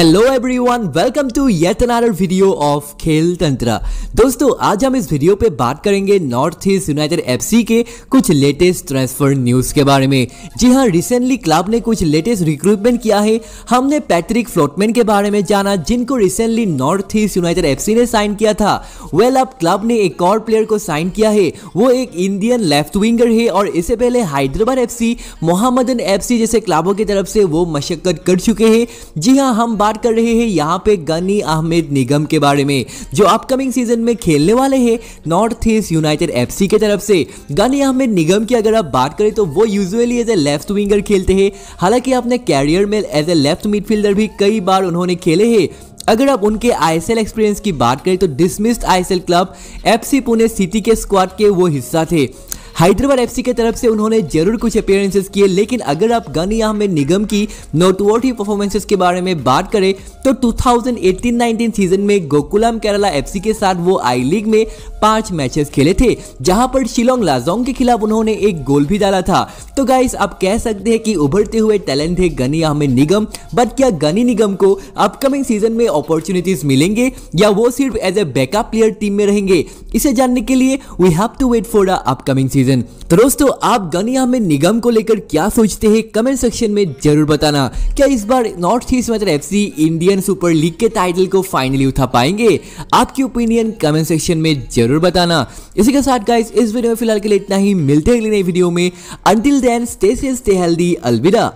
hello everyone welcome to yet another video of Khel Tantra दोस्तों आज हम इस वीडियो पे बात करेंगे नॉर्थ ईस्ट यूनाइटेड एफसी के कुछ लेटेस्ट ट्रांसफर न्यूज़ के बारे में जी हाँ रिसेंटली क्लब ने कुछ लेटेस्ट रिक्रूटमेंट किया है हमने पैट्रिक फ्लोटमैन के बारे में जाना जिनको recently North East United F ने साइन किया था वेल well, अब क्लब ने एक और प्लेयर को साइन किया है वो एक इंडियन लेफ्ट विंगर है और इससे पहले Hyderabad F C Mohammedan F जैसे क्लबों की तरफ से वो मशक्कत कर चुके हैं जी हाँ हम बात कर रहे हैं यहाँ पे गनी अहमद निगम के बारे में जो अपकमिंग सीजन में खेलने वाले हैं नॉर्थ ईस्ट यूनाइटेड एफ की तरफ से गनी अहमद निगम की अगर आप बात करें तो वो usually as a left winger खेलते हैं हालांकि अपने कैरियर में एज ए लेफ्ट मिडफील्डर भी कई बार उन्होंने खेले है अगर आप उनके आईएसएल एक्सपीरियंस की बात करें तो dismissed ISL club FC Pune city के स्क्वाड के वो हिस्सा थे हैदराबाद एफसी की तरफ से उन्होंने जरूर कुछ अपियरेंसेस किए लेकिन अगर आप गनी अहमद निगम की नोटवर्टी परफॉर्मेंसेस के बारे में बात करें तो 2018-19 सीजन में गोकुलम केरला एफसी के साथ वो आई लीग में पांच मैचेस खेले थे जहां पर शिलोंग लाजोंग के खिलाफ उन्होंने एक गोल भी डाला था तो गाइस आप कह सकते हैं कि उभरते हुए टैलेंट थे गनी अहमद निगम बट क्या गनी निगम को अपकमिंग सीजन में अपॉर्चुनिटीज मिलेंगे या वो सिर्फ as a backup player team में रहेंगे इसे जानने के लिए we have to wait for the upcoming season season तो दोस्तों आप गनिया में निगम को लेकर क्या सोचते हैं कमेंट सेक्शन में जरूर बताना क्या इस बार नॉर्थ ईस्ट मतलब एफ इंडियन सुपर लीग के टाइटल को फाइनली उठा पाएंगे आपकी ओपिनियन कमेंट सेक्शन में जरूर बताना इसी के साथ गाइस इस वीडियो में फिलहाल के लिए इतना ही मिलते हैं अगले नई वीडियो में until then stay safe stay healthy अलविदा